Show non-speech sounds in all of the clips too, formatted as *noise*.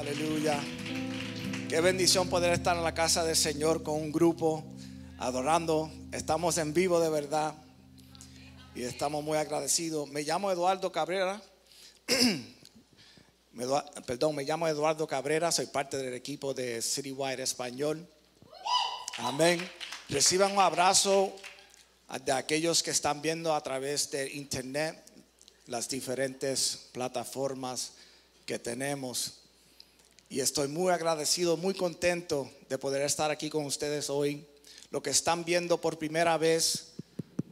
Aleluya. Qué bendición poder estar en la casa del Señor con un grupo adorando. Estamos en vivo de verdad y estamos muy agradecidos. Me llamo Eduardo Cabrera. *clears throat* perdón, me llamo Eduardo Cabrera. Soy parte del equipo de Citywide Español. Amén. Reciban un abrazo de aquellos que están viendo a través de internet las diferentes plataformas que tenemos. Y estoy muy agradecido, muy contento de poder estar aquí con ustedes hoy. Lo que están viendo por primera vez,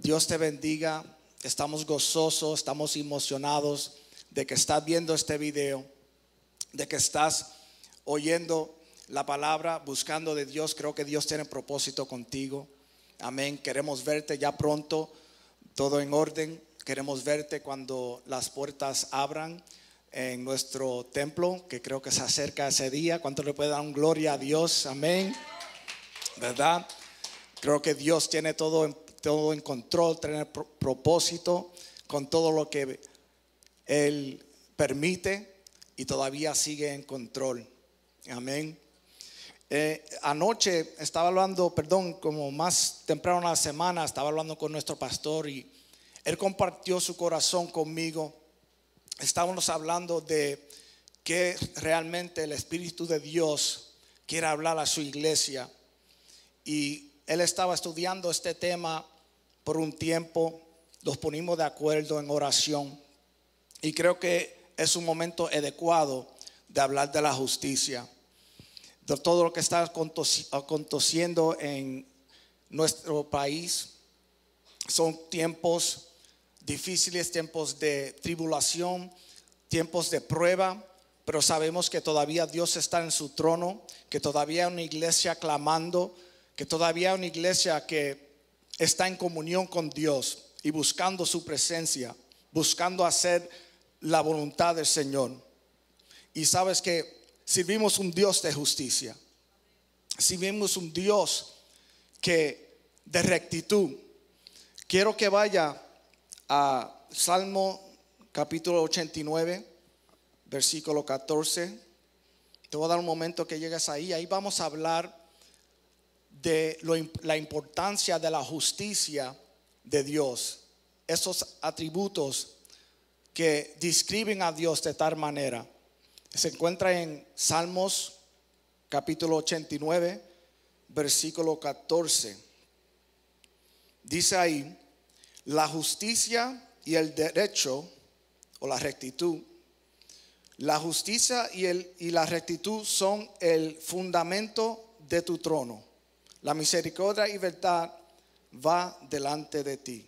Dios te bendiga. Estamos gozosos, estamos emocionados de que estás viendo este video, de que estás oyendo la palabra, buscando de Dios. Creo que Dios tiene propósito contigo. Amén. Queremos verte ya pronto, todo en orden. Queremos verte cuando las puertas abran en nuestro templo, que creo que se acerca ese día. ¿Cuánto le puede dar un gloria a Dios? Amén. ¿Verdad? Creo que Dios tiene todo en, todo en control, tiene propósito con todo lo que Él permite y todavía sigue en control. Amén. Eh, anoche estaba hablando, perdón, como más temprano en la semana, estaba hablando con nuestro pastor y él compartió su corazón conmigo estábamos hablando de que realmente el Espíritu de Dios quiere hablar a su iglesia. Y él estaba estudiando este tema por un tiempo, los ponimos de acuerdo en oración. Y creo que es un momento adecuado de hablar de la justicia, de todo lo que está aconteciendo en nuestro país. Son tiempos difíciles, tiempos de tribulación, tiempos de prueba, pero sabemos que todavía Dios está en su trono, que todavía hay una iglesia clamando, que todavía hay una iglesia que está en comunión con Dios y buscando su presencia, buscando hacer la voluntad del Señor. Y sabes que servimos un Dios de justicia, servimos un Dios que de rectitud. Quiero que vaya a Salmo capítulo 89, versículo 14. Te voy a dar un momento que llegues ahí. Ahí vamos a hablar de la importancia de la justicia de Dios. Esos atributos que describen a Dios de tal manera. Se encuentra en Salmos capítulo 89, versículo 14. Dice ahí, la justicia y el derecho o la rectitud. La justicia y, el, y la rectitud son el fundamento de tu trono. La misericordia y verdad va delante de ti.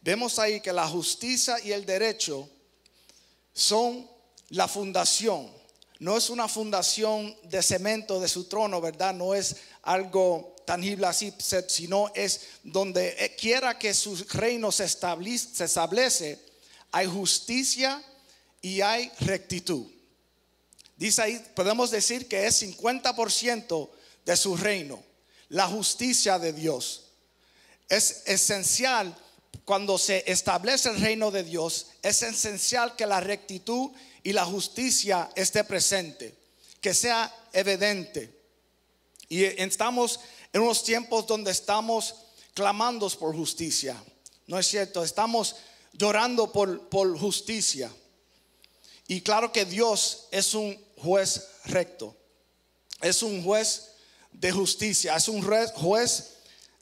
Vemos ahí que la justicia y el derecho son la fundación. No es una fundación de cemento de su trono, ¿verdad? No es algo tangible así, sino es donde eh, quiera que su reino se establece, se establece, hay justicia y hay rectitud. Dice ahí, podemos decir que es 50% de su reino, la justicia de Dios. Es esencial cuando se establece el reino de Dios, es esencial que la rectitud y la justicia esté presente, que sea evidente. Y estamos en unos tiempos donde estamos clamando por justicia. ¿No es cierto? Estamos llorando por, por justicia. Y claro que Dios es un juez recto. Es un juez de justicia. Es un juez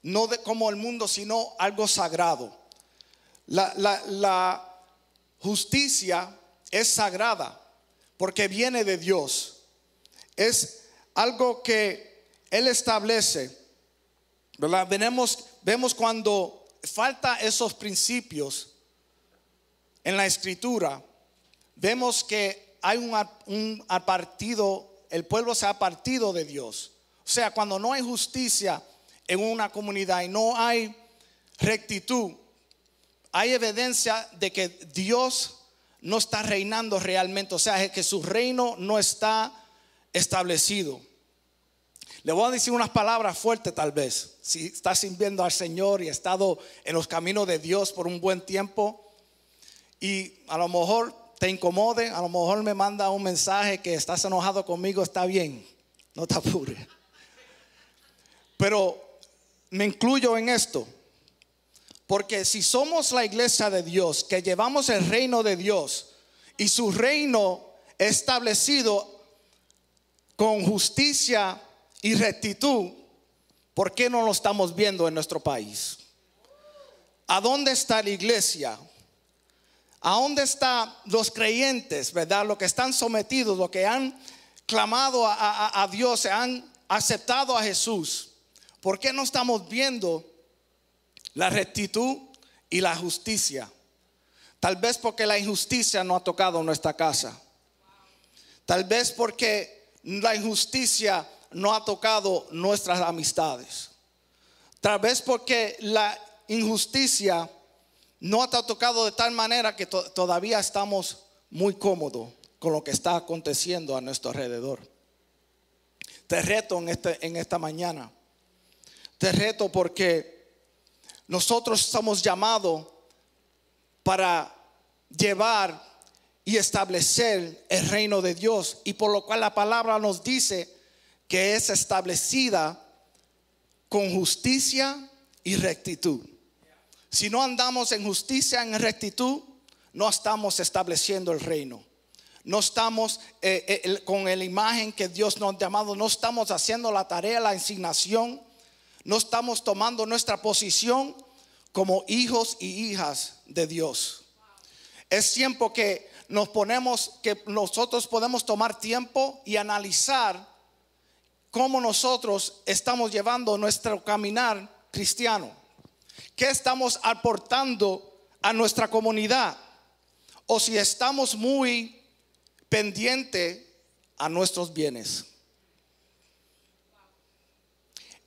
no de, como el mundo, sino algo sagrado. la justicia es sagrada porque viene de Dios. Es algo que él establece, ¿verdad? vemos cuando falta esos principios en la escritura, vemos que hay un, un apartido, el pueblo se ha partido de Dios. O sea, cuando no hay justicia en una comunidad y no hay rectitud, hay evidencia de que Dios no está reinando realmente, o sea, que su reino no está establecido. Le voy a decir unas palabras fuertes tal vez. Si estás sirviendo al Señor y has estado en los caminos de Dios por un buen tiempo y a lo mejor te incomode, a lo mejor me manda un mensaje que estás enojado conmigo, está bien, no te apures. Pero me incluyo en esto, porque si somos la iglesia de Dios, que llevamos el reino de Dios y su reino establecido con justicia, y rectitud, ¿por qué no lo estamos viendo en nuestro país? ¿A dónde está la iglesia? ¿A dónde están los creyentes, verdad? Los que están sometidos, los que han clamado a, a Dios, se han aceptado a Jesús. ¿Por qué no estamos viendo la rectitud y la justicia? Tal vez porque la injusticia no ha tocado nuestra casa. Tal vez porque la injusticia no ha tocado nuestras amistades. Tal vez porque la injusticia no ha tocado de tal manera que todavía estamos muy cómodos con lo que está aconteciendo a nuestro alrededor. Te reto en, este, en esta mañana. Te reto porque nosotros somos llamados para llevar y establecer el reino de Dios y por lo cual la palabra nos dice que es establecida con justicia y rectitud. Si no andamos en justicia, en rectitud, no estamos estableciendo el reino. No estamos eh, eh, con la imagen que Dios nos ha llamado. No estamos haciendo la tarea, la asignación. No estamos tomando nuestra posición como hijos y hijas de Dios. Es tiempo que nos ponemos, que nosotros podemos tomar tiempo y analizar cómo nosotros estamos llevando nuestro caminar cristiano. ¿Qué estamos aportando a nuestra comunidad? O si estamos muy pendiente a nuestros bienes.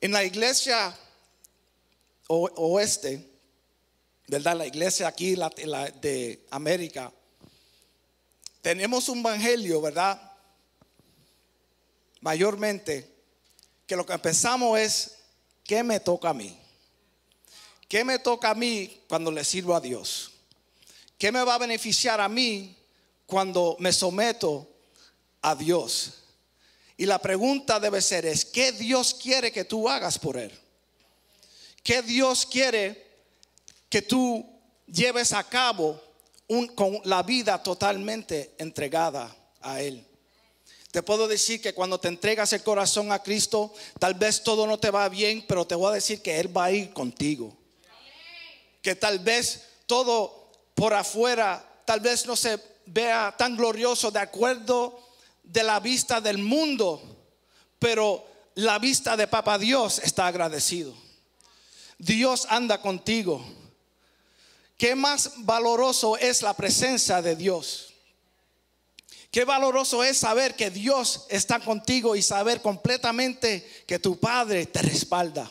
En la iglesia oeste, ¿verdad? La iglesia aquí la, de América, tenemos un evangelio, ¿verdad? Mayormente que lo que empezamos es, ¿qué me toca a mí? ¿Qué me toca a mí cuando le sirvo a Dios? ¿Qué me va a beneficiar a mí cuando me someto a Dios? Y la pregunta debe ser es, ¿qué Dios quiere que tú hagas por Él? ¿Qué Dios quiere que tú lleves a cabo con la vida totalmente entregada a Él? Te puedo decir que cuando te entregas el corazón a Cristo, tal vez todo no te va bien, pero te voy a decir que Él va a ir contigo. Que tal vez todo por afuera, tal vez no se vea tan glorioso de acuerdo de la vista del mundo, pero la vista de Papa Dios está agradecido. Dios anda contigo. ¿Qué más valoroso es la presencia de Dios? Qué valoroso es saber que Dios está contigo y saber completamente que tu Padre te respalda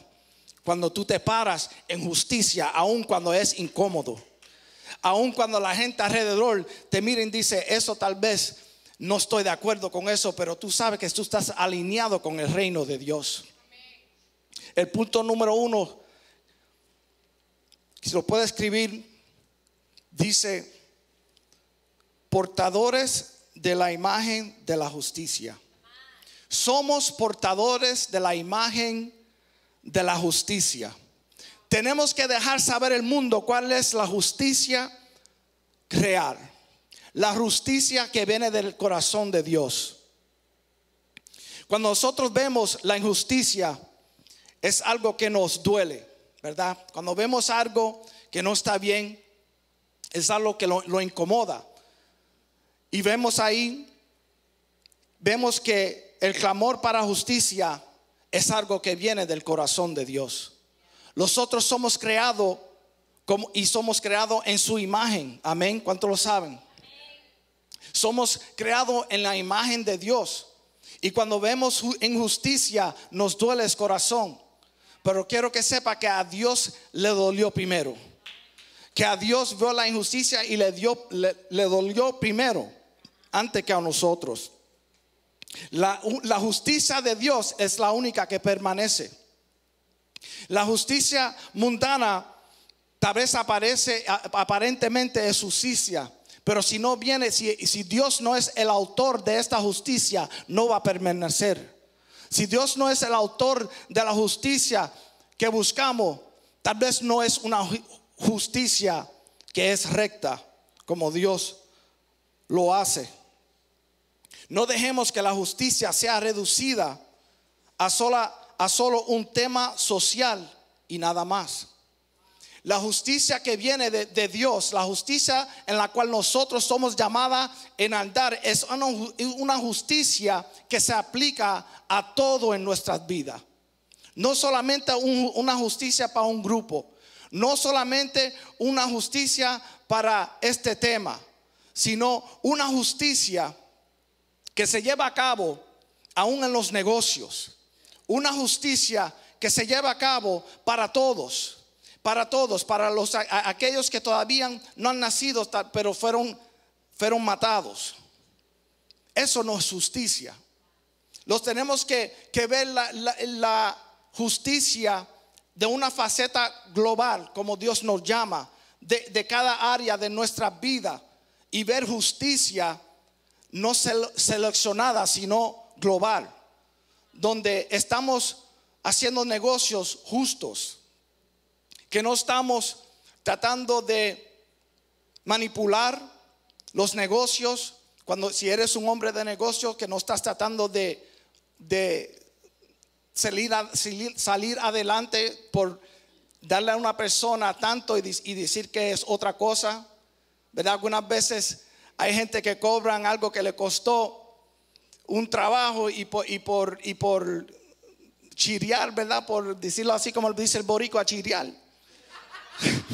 cuando tú te paras en justicia, aun cuando es incómodo. Aun cuando la gente alrededor te mira y dice, eso tal vez no estoy de acuerdo con eso, pero tú sabes que tú estás alineado con el reino de Dios. El punto número uno, si lo puede escribir, dice, portadores de la imagen de la justicia. Somos portadores de la imagen de la justicia. Tenemos que dejar saber el mundo cuál es la justicia real, la justicia que viene del corazón de Dios. Cuando nosotros vemos la injusticia, es algo que nos duele, ¿verdad? Cuando vemos algo que no está bien, es algo que lo incomoda. Y vemos ahí, vemos que el clamor para justicia es algo que viene del corazón de Dios. Nosotros somos creados y somos creados en su imagen. Amén. cuánto lo saben? Somos creados en la imagen de Dios. Y cuando vemos injusticia, nos duele el corazón. Pero quiero que sepa que a Dios le dolió primero. Que a Dios vio la injusticia y le, dio, le dolió primero antes que a nosotros. La, justicia de Dios es la única que permanece. La justicia mundana tal vez aparece, aparentemente es justicia, pero si no viene, si Dios no es el autor de esta justicia, no va a permanecer. Si Dios no es el autor de la justicia que buscamos, tal vez no es una justicia que es recta, como Dios lo hace. No dejemos que la justicia sea reducida a, sola, a solo un tema social y nada más. La justicia que viene de, Dios, la justicia en la cual nosotros somos llamada en andar, es una, justicia que se aplica a todo en nuestras vidas. No solamente una justicia para un grupo, no solamente una justicia para este tema, sino una justicia que se lleva a cabo aún en los negocios. Una justicia que se lleva a cabo para todos, para todos, para los, aquellos que todavía no han nacido, pero fueron, fueron matados. Eso no es justicia. Los tenemos que, ver la, justicia de una faceta global, como Dios nos llama, de, de, cada área de nuestra vida y ver justicia no seleccionada, sino global, donde estamos haciendo negocios justos, que no estamos tratando de manipular los negocios, cuando si eres un hombre de negocios que no estás tratando de, de salir, salir adelante por darle a una persona tanto y, y decir que es otra cosa, ¿verdad? Algunas veces hay gente que cobran algo que le costó un trabajo y por, chiriar, ¿verdad? Por decirlo así como dice el borico, a chiriar. *laughs*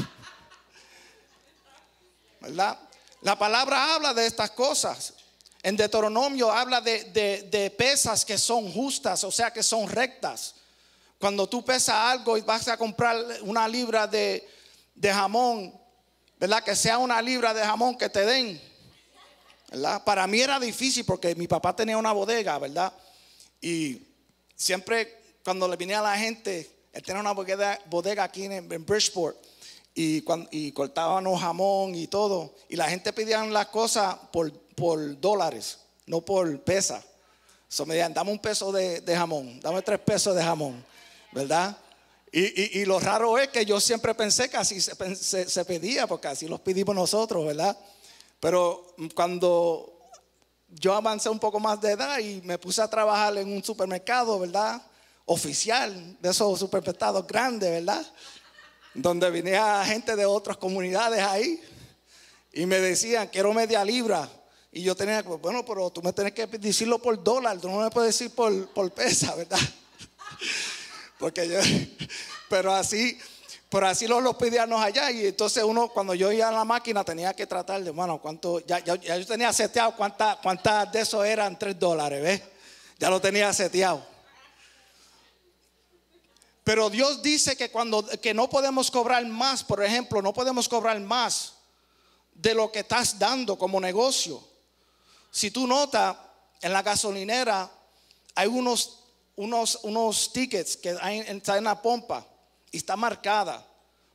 ¿Verdad? La palabra habla de estas cosas. En Deuteronomio habla de, pesas que son justas, o sea, que son rectas. Cuando tú pesas algo y vas a comprar una libra de, de jamón, ¿verdad? Que sea una libra de jamón que te den. Para mí era difícil porque mi papá tenía una bodega, ¿verdad? Y siempre cuando le vine a la gente, él tenía una bodega, aquí en, Bridgeport y, cuando, cortábamos jamón y todo. Y la gente pedía las cosas por, dólares, no por pesa. So me decían, dame un peso de, jamón, dame tres pesos de jamón, ¿verdad? Y, lo raro es que yo siempre pensé que así se, se pedía, porque así los pedimos nosotros, ¿verdad? Pero cuando yo avancé un poco más de edad y me puse a trabajar en un supermercado, ¿verdad? Oficial, de esos supermercados grandes, ¿verdad? Donde venía gente de otras comunidades ahí y me decían, quiero media libra. Y yo tenía, pues, bueno, pero tú me tienes que decirlo por dólar, tú no me puedes decir por, por pesa, ¿verdad? *laughs* Porque yo, *laughs* pero así, pero así los, los allá. Y entonces uno, cuando yo iba a la máquina, tenía que tratar de, bueno, cuánto, ya, ya, yo tenía seteado cuántas de eso eran tres dólares, ¿ves? Ya lo tenía seteado. Pero Dios dice que cuando que no podemos cobrar más, por ejemplo, no podemos cobrar más de lo que estás dando como negocio. Si tú notas, en la gasolinera hay unos, unos, unos tickets que hay, están en la pompa y está marcada.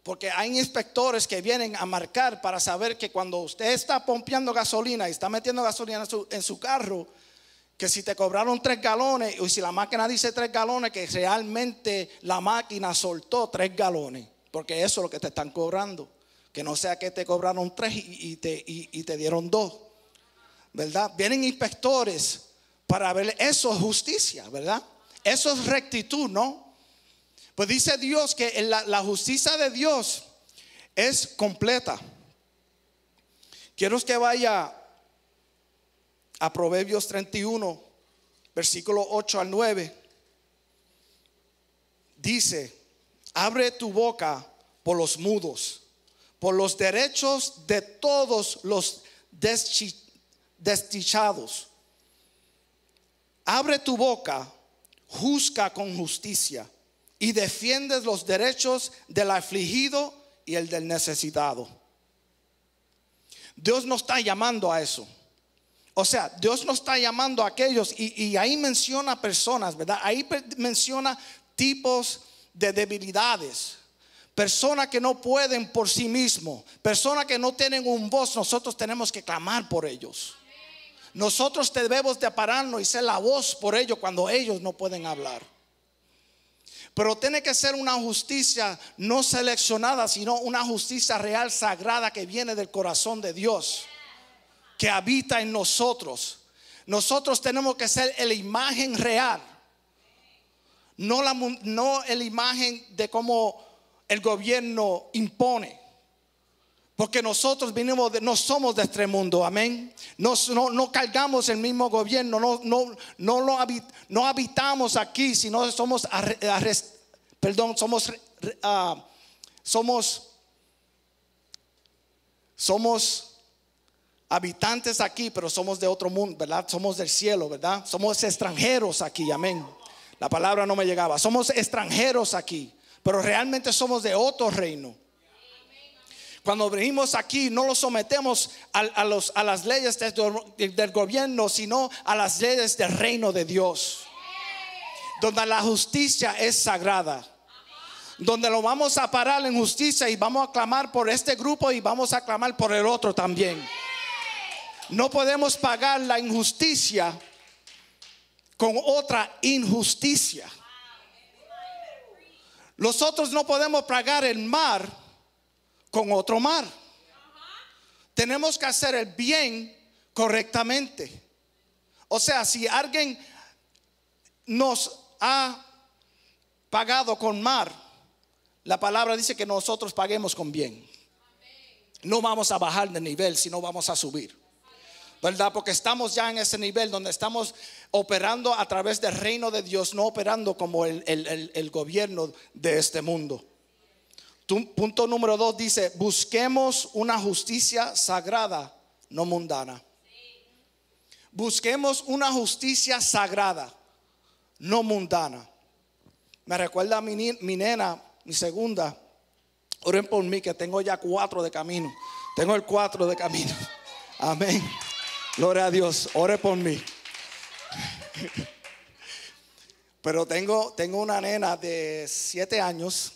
Porque hay inspectores que vienen a marcar para saber que cuando usted está pompeando gasolina y está metiendo gasolina en su, carro, que si te cobraron tres galones o si la máquina dice tres galones, que realmente la máquina soltó tres galones, porque eso es lo que te están cobrando. Que no sea que te cobraron tres y, te, y te dieron dos, ¿verdad? Vienen inspectores para ver, eso es justicia, ¿verdad? Eso es rectitud, ¿no? Pues dice Dios que la, justicia de Dios es completa. Quiero que vaya a Proverbios 31, versículo 8 al 9. Dice, abre tu boca por los mudos, por los derechos de todos los destichados. Abre tu boca, juzga con justicia y defiendes los derechos del afligido y el del necesitado. Dios nos está llamando a eso. O sea, Dios nos está llamando a aquellos y, ahí menciona personas, ¿verdad? Ahí menciona tipos de debilidades. Personas que no pueden por sí mismos, personas que no tienen un voz, nosotros tenemos que clamar por ellos. Nosotros debemos de pararnos y ser la voz por ellos cuando ellos no pueden hablar. Pero tiene que ser una justicia no seleccionada, sino una justicia real, sagrada, que viene del corazón de Dios, que habita en nosotros. Nosotros tenemos que ser la imagen real, no la no imagen de cómo el gobierno impone. Porque nosotros vinimos de, no somos de este mundo, amén. no, no, cargamos el mismo gobierno, no, no, no, lo no habitamos aquí, sino somos, perdón, somos, ah, somos, somos habitantes aquí, pero somos de otro mundo, ¿verdad? Somos del cielo, ¿verdad? Somos extranjeros aquí, amén. La palabra no me llegaba. Somos extranjeros aquí, pero realmente somos de otro reino. Cuando venimos aquí, no lo sometemos a, las leyes del, gobierno, sino a las leyes del reino de Dios. Donde la justicia es sagrada donde lo vamos a parar en justicia y vamos a clamar por este grupo y vamos a clamar por el otro también. No podemos pagar la injusticia con otra injusticia. Nosotros no podemos pagar el mar con otro mar. Tenemos que hacer el bien correctamente. O sea, si alguien nos ha pagado con mar, la palabra dice que nosotros paguemos con bien. No vamos a bajar de nivel, sino vamos a subir. ¿Verdad? Porque estamos ya en ese nivel donde estamos operando a través del reino de Dios, no operando como el, el gobierno de este mundo punto número dos dice, busquemos una justicia sagrada, no mundana. Busquemos una justicia sagrada, no mundana. Me recuerda mi, nena, mi segunda. Oren por mí, que tengo ya cuatro de camino. Tengo el cuatro de camino. *laughs* Amén. Gloria a Dios. oren por mí. *laughs* Pero tengo, tengo una nena de siete años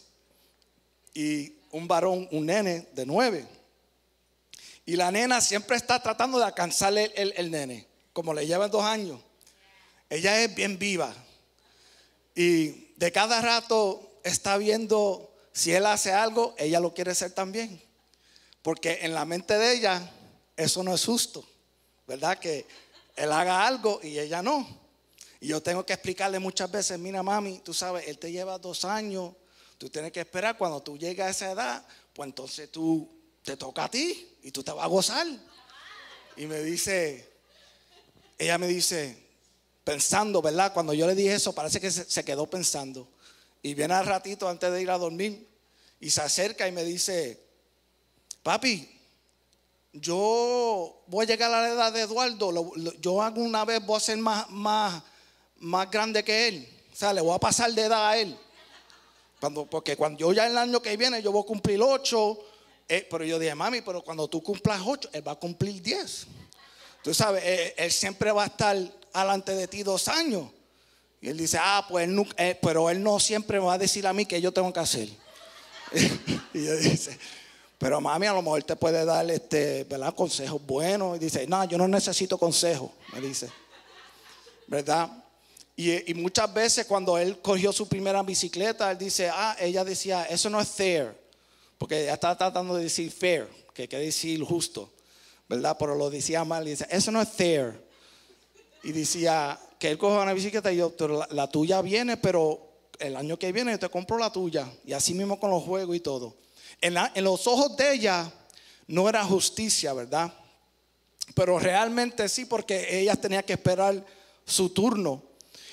y un varón, un nene de nueve. Y la nena siempre está tratando de alcanzarle el, nene, como le lleva dos años. Ella es bien viva. Y de cada rato está viendo si él hace algo, ella lo quiere hacer también. Porque en la mente de ella, eso no es justo. ¿Verdad? Que él haga algo y ella no. Y yo tengo que explicarle muchas veces, mira mami, tú sabes, él te lleva dos años Tú tienes que esperar cuando tú llegas a esa edad, pues entonces tú te toca a ti y tú te vas a gozar. Y me dice, ella me dice, pensando, ¿verdad? Cuando yo le dije eso, parece que se quedó pensando. Y viene al ratito antes de ir a dormir y se acerca y me dice, papi, yo voy a llegar a la edad de Eduardo, yo alguna vez voy a ser más, más, más grande que él. O sea, le voy a pasar de edad a él porque cuando yo ya el año que viene yo voy a cumplir 8, eh, pero yo dije, mami, pero cuando tú cumplas ocho él va a cumplir 10. Tú sabes, eh, él, siempre va a estar delante de ti dos años. Y él dice, ah, pues él eh, pero él no siempre me va a decir a mí que yo tengo que hacer. *laughs* y yo dice, pero mami, a lo mejor te puede dar este, ¿verdad? consejos buenos. Y dice, no, yo no necesito consejos, me dice. ¿Verdad? Y, muchas veces cuando él cogió su primera bicicleta, él dice, ah, ella decía, eso no es fair, porque ella estaba tratando de decir fair, que quiere decir justo, ¿verdad? Pero lo decía mal y dice, eso no es fair. Y decía que él coge una bicicleta y yo, la, tuya viene, pero el año que viene yo te compro la tuya. Y así mismo con los juegos y todo. en, los ojos de ella no era justicia, ¿verdad? Pero realmente sí, porque ella tenía que esperar su turno.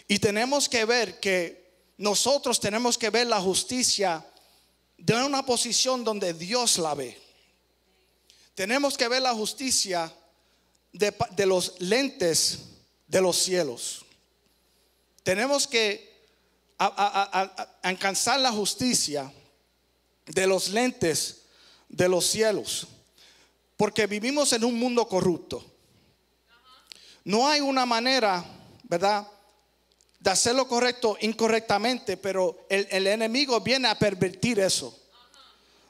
Y tenemos que ver que nosotros tenemos que ver la justicia de una posición donde Dios la ve. Tenemos que ver la justicia de, los lentes de los cielos. Tenemos que alcanzar la justicia de los lentes de los cielos. Porque vivimos en un mundo corrupto. No hay una manera, ¿verdad? de hacer correcto incorrectamente, pero el, el enemigo viene a pervertir eso.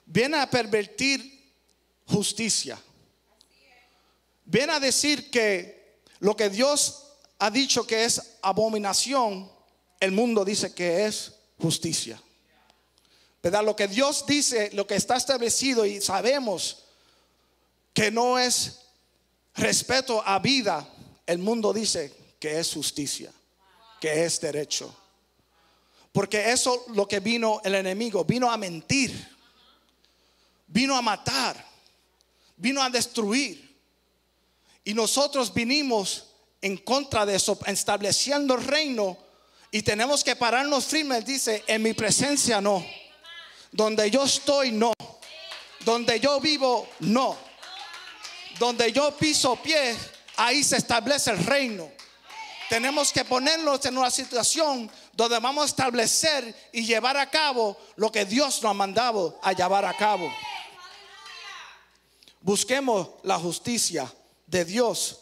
Viene a pervertir justicia. Viene a decir que lo que Dios ha dicho que es abominación, el mundo dice que es justicia. ¿Verdad? Lo que Dios dice, lo que está establecido y sabemos que no es respeto a vida, el mundo dice que es justicia es derecho. Porque eso lo que vino el enemigo, vino a mentir, vino a matar, vino a destruir. Y nosotros vinimos en contra de eso, estableciendo el reino y tenemos que pararnos firmes, dice, en mi presencia no. Donde yo estoy no. Donde yo vivo no. Donde yo piso pie, ahí se establece el reino. Tenemos que ponernos en una situación donde vamos a establecer y llevar a cabo lo que Dios nos ha mandado a llevar a cabo. Busquemos la justicia de Dios,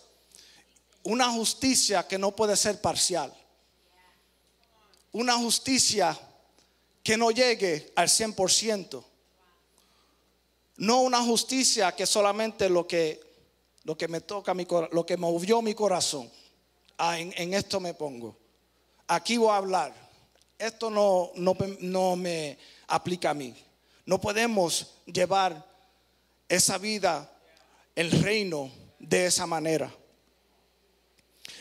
una justicia que no puede ser parcial, una justicia que no llegue al 100%, no una justicia que solamente lo que, lo que me toca, lo que movió mi corazón Ah, en, esto me pongo, aquí voy a hablar, esto no, no, no me aplica a mí. No podemos llevar esa vida, el reino, de esa manera.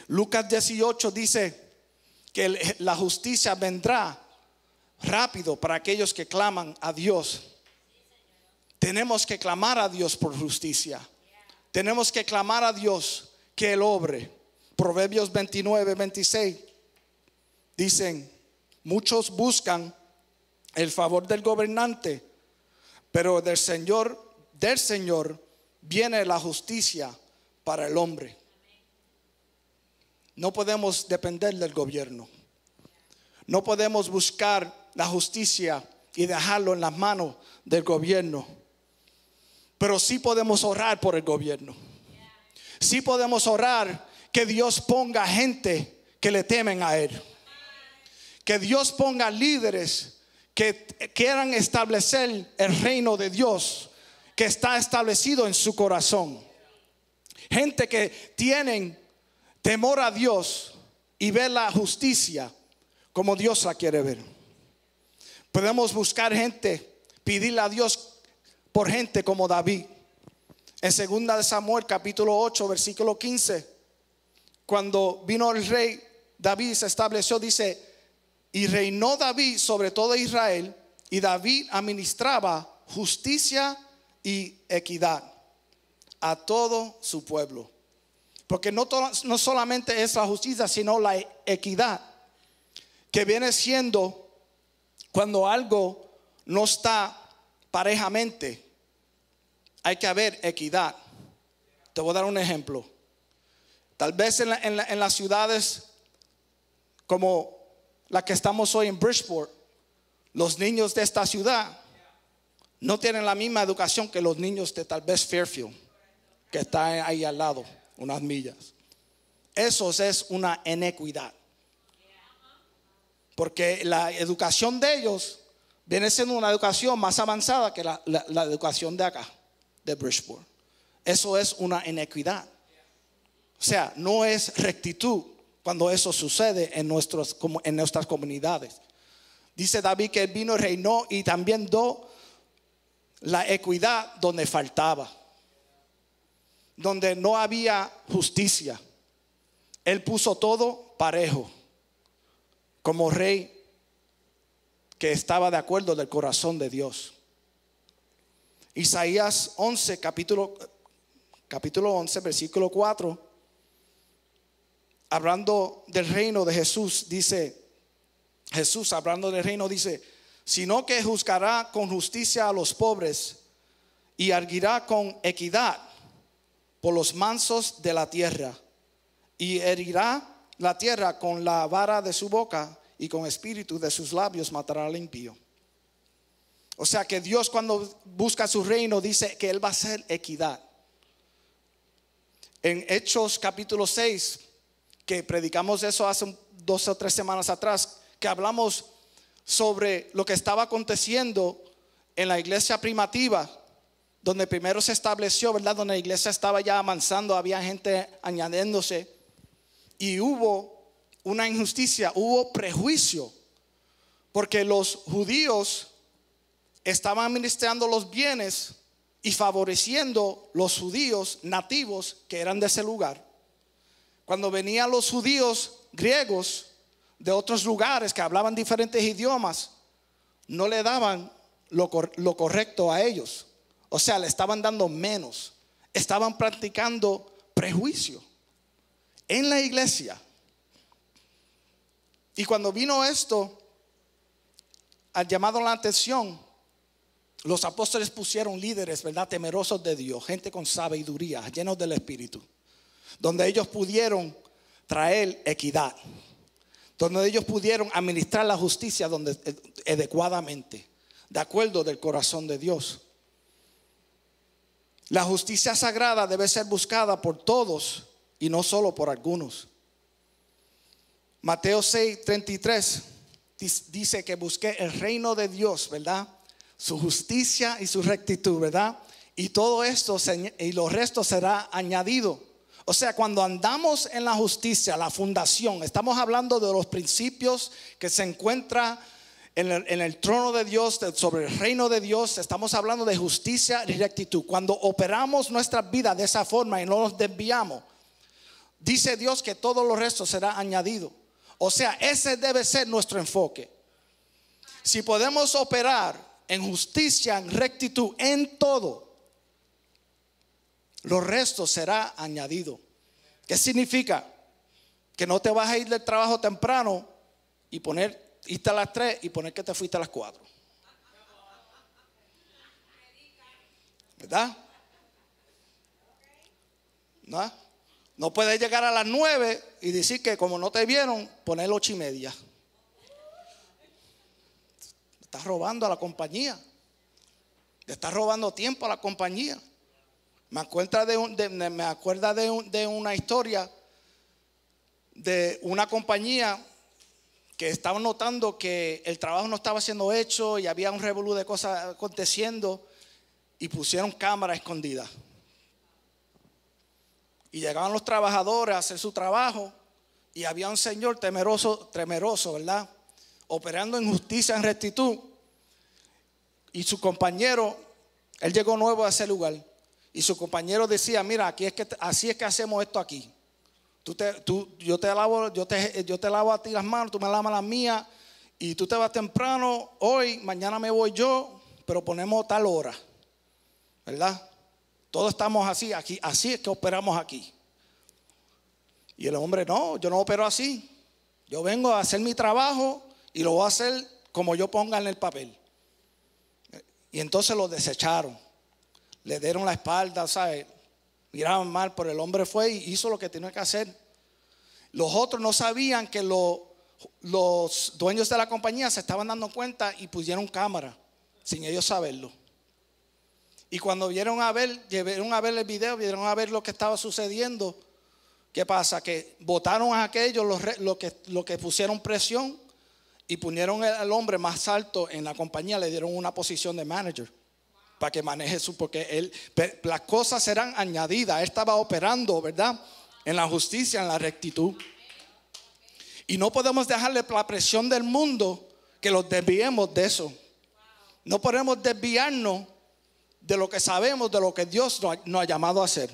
Lucas 18 dice que la justicia vendrá rápido para aquellos que claman a Dios. Tenemos que clamar a Dios por justicia. Tenemos que clamar a Dios que el obre. Proverbios 29, 26. Dicen, muchos buscan el favor del gobernante, pero del Señor, del Señor viene la justicia para el hombre. No podemos depender del gobierno. No podemos buscar la justicia y dejarlo en las manos del gobierno. Pero sí podemos orar por el gobierno. Sí podemos orar que Dios ponga gente que le temen a Él. Que Dios ponga líderes que quieran establecer el reino de Dios que está establecido en su corazón. Gente que tienen temor a Dios y ve la justicia como Dios la quiere ver. Podemos buscar gente, pedirle a Dios por gente como David. En 2 Samuel capítulo 8, versículo 15, cuando vino el rey David se estableció, dice, y reinó David sobre todo Israel, y David administraba justicia y equidad a todo su pueblo. Porque no, no solamente es la justicia, sino la equidad, que viene siendo cuando algo no está parejamente. Hay que haber equidad. Te voy a dar un ejemplo. Tal vez en, las ciudades como la que estamos hoy en Bridgeport, los niños de esta ciudad no tienen la misma educación que los niños de tal vez Fairfield, que está ahí al lado, unas millas. Eso es una inequidad. Porque la educación de ellos viene siendo una educación más avanzada que la educación de acá, de Bridgeport. Eso es una inequidad. O sea, no es rectitud cuando eso sucede en, nuestros, en nuestras comunidades. Dice David que él vino, reinó y también dio la equidad donde faltaba, donde no había justicia. Él puso todo parejo, como rey que estaba de acuerdo del corazón de Dios. Isaías 11, capítulo, capítulo 11, versículo 4 hablando del reino de Jesús, dice, Jesús hablando del reino dice, sino que juzgará con justicia a los pobres y arguirá con equidad por los mansos de la tierra y herirá la tierra con la vara de su boca y con espíritu de sus labios matará al impío. O sea que Dios cuando busca su reino dice que Él va a hacer equidad. En Hechos capítulo 6, que predicamos eso hace dos o tres semanas atrás, que hablamos sobre lo que estaba aconteciendo en la iglesia primitiva, donde primero se estableció, ¿verdad? Donde la iglesia estaba ya avanzando, había gente añadiéndose y hubo una injusticia, hubo prejuicio, porque los judíos estaban administrando los bienes y favoreciendo los judíos nativos que eran de ese lugar. Cuando venían los judíos griegos de otros lugares que hablaban diferentes idiomas, no le daban lo, correcto a ellos. O sea, le estaban dando menos. Estaban practicando prejuicio en la iglesia. Y cuando vino esto, al llamado la atención, los apóstoles pusieron líderes, ¿verdad? Temerosos de Dios, gente con sabiduría, llenos del Espíritu donde ellos pudieron traer equidad, donde ellos pudieron administrar la justicia donde, eh, adecuadamente, de acuerdo del corazón de Dios. La justicia sagrada debe ser buscada por todos y no solo por algunos. Mateo 6, 33 dice que busqué el reino de Dios, ¿verdad? Su justicia y su rectitud, ¿verdad? Y todo esto y los restos será añadido. O sea, cuando andamos en la justicia, la fundación, estamos hablando de los principios que se encuentran en el, trono de Dios, sobre el reino de Dios, estamos hablando de justicia y rectitud. Cuando operamos nuestras vida de esa forma y no nos desviamos, dice Dios que todo lo resto será añadido. O sea, ese debe ser nuestro enfoque. Si podemos operar en justicia, en rectitud, en todo, lo resto será añadido. ¿Qué significa? Que no te vas a ir del trabajo temprano y poner, irte a las 3 y poner que te fuiste a las 4. ¿Verdad? ¿No? No puedes llegar a las 9 y decir que como no te vieron, poner 8 y media. Estás robando a la compañía. te estás robando tiempo a la compañía. Me, acuerda de, una historia de una compañía que estaba notando que el trabajo no estaba siendo hecho y había un revolú de cosas aconteciendo y pusieron cámaras escondidas. Y llegaban los trabajadores a hacer su trabajo y había un señor temeroso, temeroso, ¿verdad? Operando en justicia, en rectitud. Y su compañero, él llegó nuevo a ese lugar y su compañero decía, mira, aquí es que, así es que hacemos esto aquí. Tú te, tú, yo, te lavo, yo, te, yo te lavo a ti las manos, tú me lavas las mías, y tú te vas temprano, hoy, mañana me voy yo, pero ponemos tal hora. ¿Verdad? Todos estamos así, aquí, así es que operamos aquí. Y el hombre, no, yo no opero así. Yo vengo a hacer mi trabajo y lo voy a hacer como yo ponga en el papel. Y entonces lo desecharon le dieron la espalda, ¿sabes? Miraban mal, pero el hombre fue y hizo lo que tenía que hacer. Los otros no sabían que los dueños de la compañía se estaban dando cuenta y pusieron cámara, sin ellos saberlo. Y cuando vieron a ver, llevaron a ver el video, vieron a ver lo que estaba sucediendo. ¿Qué pasa? Que votaron a aquellos los, que, los que pusieron presión y pusieron al hombre más alto en la compañía, le dieron una posición de manager para que maneje su, porque él, las cosas serán añadidas. Él estaba operando, ¿verdad? En la justicia, en la rectitud. Y no podemos dejarle la presión del mundo que los desviemos de eso. No podemos desviarnos de lo que sabemos, de lo que Dios nos ha, llamado a hacer.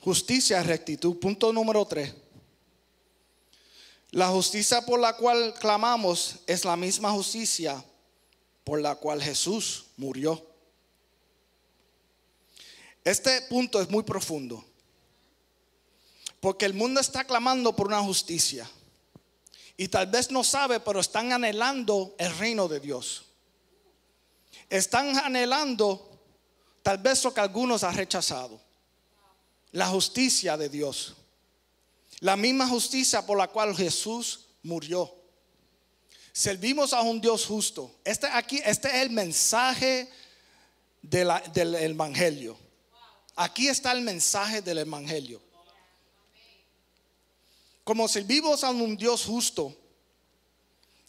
Justicia, rectitud. Punto número tres. La justicia por la cual clamamos es la misma justicia por la cual Jesús murió. Este punto es muy profundo, porque el mundo está clamando por una justicia y tal vez no sabe, pero están anhelando el reino de Dios. Están anhelando tal vez lo que algunos han rechazado, la justicia de Dios, la misma justicia por la cual Jesús murió. Servimos a un Dios justo. Este aquí, este es el mensaje del Evangelio. Aquí está el mensaje del Evangelio. Como servimos a un Dios justo,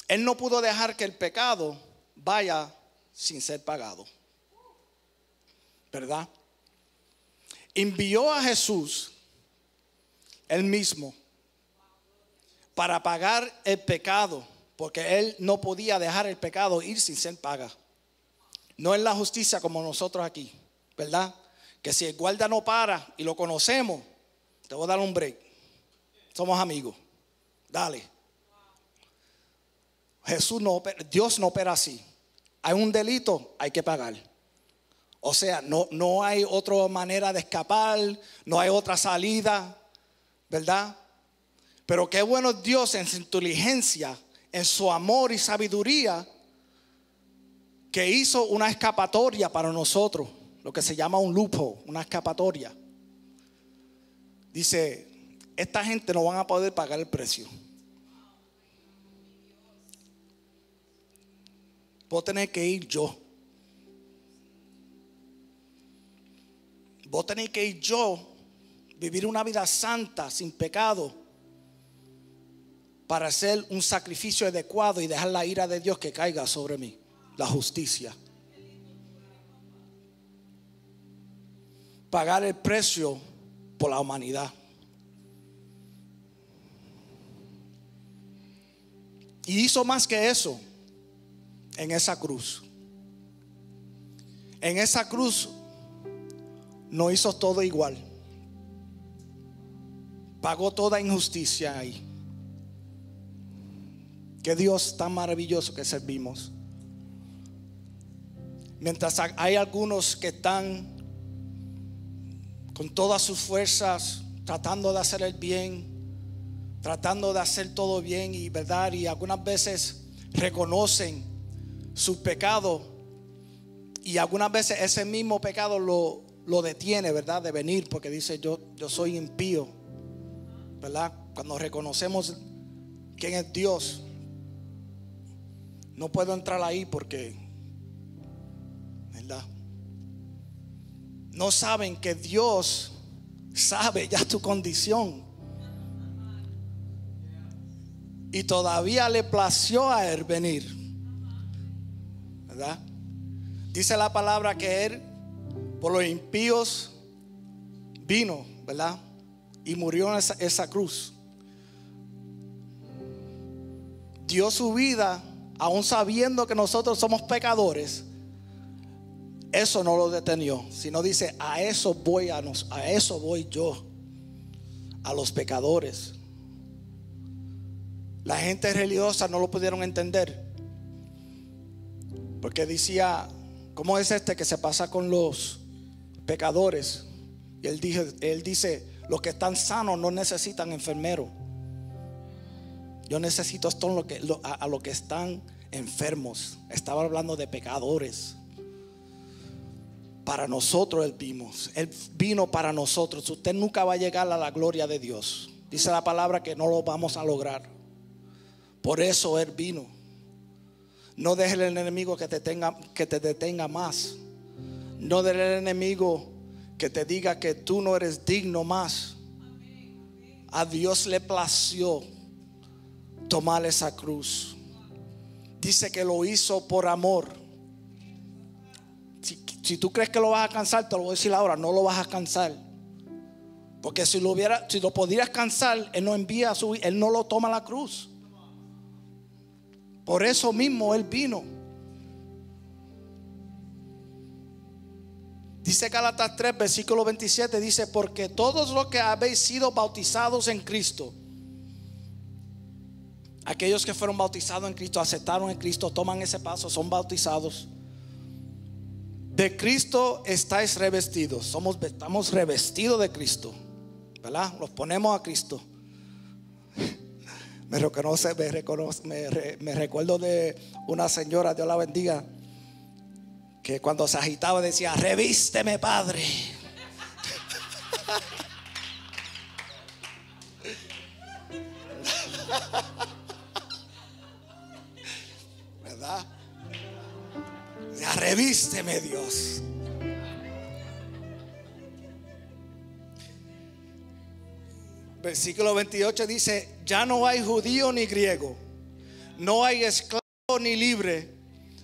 Él no pudo dejar que el pecado vaya sin ser pagado. ¿Verdad? Envió a Jesús, Él mismo, para pagar el pecado porque él no podía dejar el pecado ir sin ser paga. No es la justicia como nosotros aquí, ¿verdad? Que si el guarda no para y lo conocemos, te voy a dar un break. Somos amigos. Dale. Jesús no, Dios no opera así. Hay un delito, hay que pagar. O sea, no, no hay otra manera de escapar, no hay otra salida, ¿verdad? Pero qué bueno Dios en su inteligencia en su amor y sabiduría, que hizo una escapatoria para nosotros, lo que se llama un lupo, una escapatoria. Dice, esta gente no van a poder pagar el precio. Vos tenés que ir yo. Vos tenés que ir yo, vivir una vida santa, sin pecado para hacer un sacrificio adecuado y dejar la ira de Dios que caiga sobre mí, la justicia. Pagar el precio por la humanidad. Y hizo más que eso en esa cruz. En esa cruz no hizo todo igual. Pagó toda injusticia ahí que Dios tan maravilloso que servimos. Mientras hay algunos que están con todas sus fuerzas tratando de hacer el bien, tratando de hacer todo bien y verdad, y algunas veces reconocen su pecado y algunas veces ese mismo pecado lo, lo detiene, ¿verdad? De venir porque dice yo, yo soy impío, ¿verdad? Cuando reconocemos quién es Dios, no puedo entrar ahí porque, ¿verdad? No saben que Dios sabe ya tu condición. Y todavía le plació a él venir. ¿Verdad? Dice la palabra que él por los impíos vino, ¿verdad? Y murió en esa, cruz. Dio su vida aún sabiendo que nosotros somos pecadores, eso no lo detenió, sino dice, a eso voy a, a eso voy yo, a los pecadores. La gente religiosa no lo pudieron entender. Porque decía, ¿cómo es este que se pasa con los pecadores? Y él, dice, los que están sanos no necesitan enfermeros. Yo necesito a los que están enfermos, estaba hablando de pecadores. Para nosotros Él vino, Él vino para nosotros. Usted nunca va a llegar a la gloria de Dios. Dice la palabra que no lo vamos a lograr. Por eso Él vino. No deje el enemigo que te, tenga, que te detenga más. No el enemigo que te diga que tú no eres digno más. A Dios le plació tomar esa cruz dice que lo hizo por amor. Si, tú crees que lo vas a cansar, te lo voy a decir ahora, no lo vas a cansar, Porque si lo hubiera, si lo pudieras cansar, él no envía su, él no lo toma la cruz. Por eso mismo él vino. Dice Galatas 3, versículo 27, dice, porque todos los que habéis sido bautizados en Cristo, Aquellos que fueron bautizados en Cristo, aceptaron en Cristo, toman ese paso, son bautizados. De Cristo estáis revestidos. Somos, estamos revestidos de Cristo. ¿Verdad? Los ponemos a Cristo. *laughs* Me reconoce, me recuerdo de una señora, Dios la bendiga, que cuando se agitaba decía, revísteme, Padre. versículo 28 dice, ya no hay judío ni griego, no hay esclavo ni libre,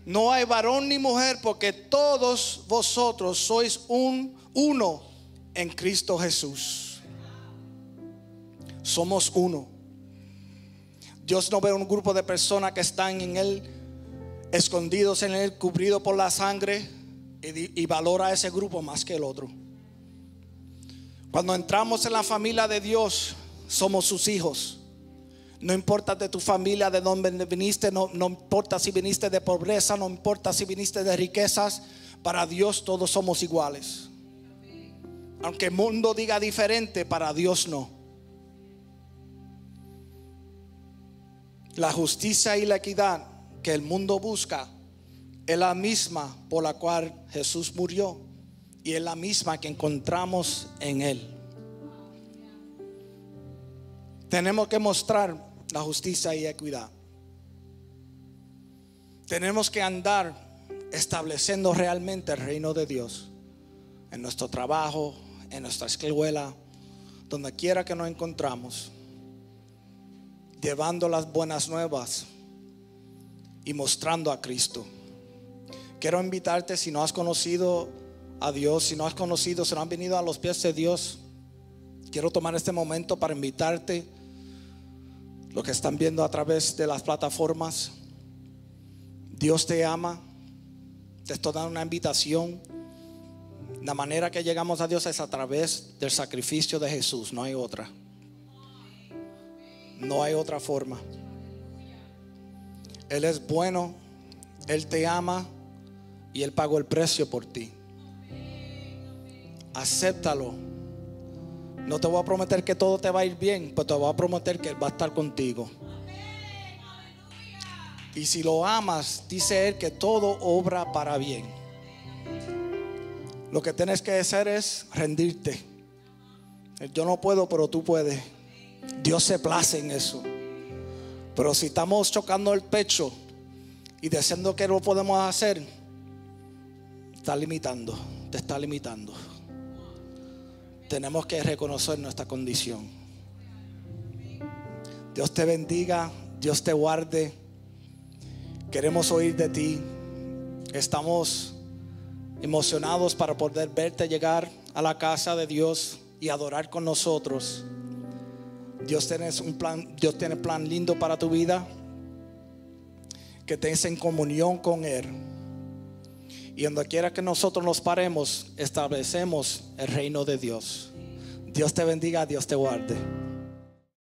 no hay varón ni mujer, porque todos vosotros sois un uno en Cristo Jesús. Somos uno. Dios no ve un grupo de personas que están en Él, escondidos en Él, cubridos por la sangre, y, y valora a ese grupo más que el otro. Cuando entramos en la familia de Dios, somos sus hijos. No importa de tu familia, de dónde viniste, no, no importa si viniste de pobreza, no importa si viniste de riquezas, para Dios todos somos iguales. Aunque el mundo diga diferente, para Dios no. La justicia y la equidad que el mundo busca es la misma por la cual Jesús murió y es la misma que encontramos en Él. Tenemos que mostrar la justicia y equidad. Tenemos que andar estableciendo realmente el reino de Dios en nuestro trabajo, en nuestra escuela, donde quiera que nos encontramos, llevando las buenas nuevas y mostrando a Cristo. Quiero invitarte, si no has conocido a Dios, si no has conocido, si no Han venido a los pies de Dios, quiero tomar este momento para invitarte lo que están viendo a través de las plataformas, Dios te ama, te estoy dando una invitación. La manera que llegamos a Dios es a través del sacrificio de Jesús, no hay otra. No hay otra forma. Él es bueno, Él te ama y Él pagó el precio por ti. Acéptalo no te voy a prometer que todo te va a ir bien, pero te voy a prometer que Él va a estar contigo. Y si lo amas, dice Él que todo obra para bien. Lo que tienes que hacer es rendirte. Yo no puedo, pero tú puedes. Dios se place en eso. Pero si estamos chocando el pecho y diciendo que lo podemos hacer, está limitando, te está limitando tenemos que reconocer nuestra condición. Dios te bendiga, Dios te guarde. Queremos oír de ti. Estamos emocionados para poder verte llegar a la casa de Dios y adorar con nosotros. Dios tiene un plan, Dios tiene plan lindo para tu vida. Que te en comunión con Él. Y donde quiera que nosotros nos paremos, establecemos el reino de Dios. Dios te bendiga, Dios te guarde.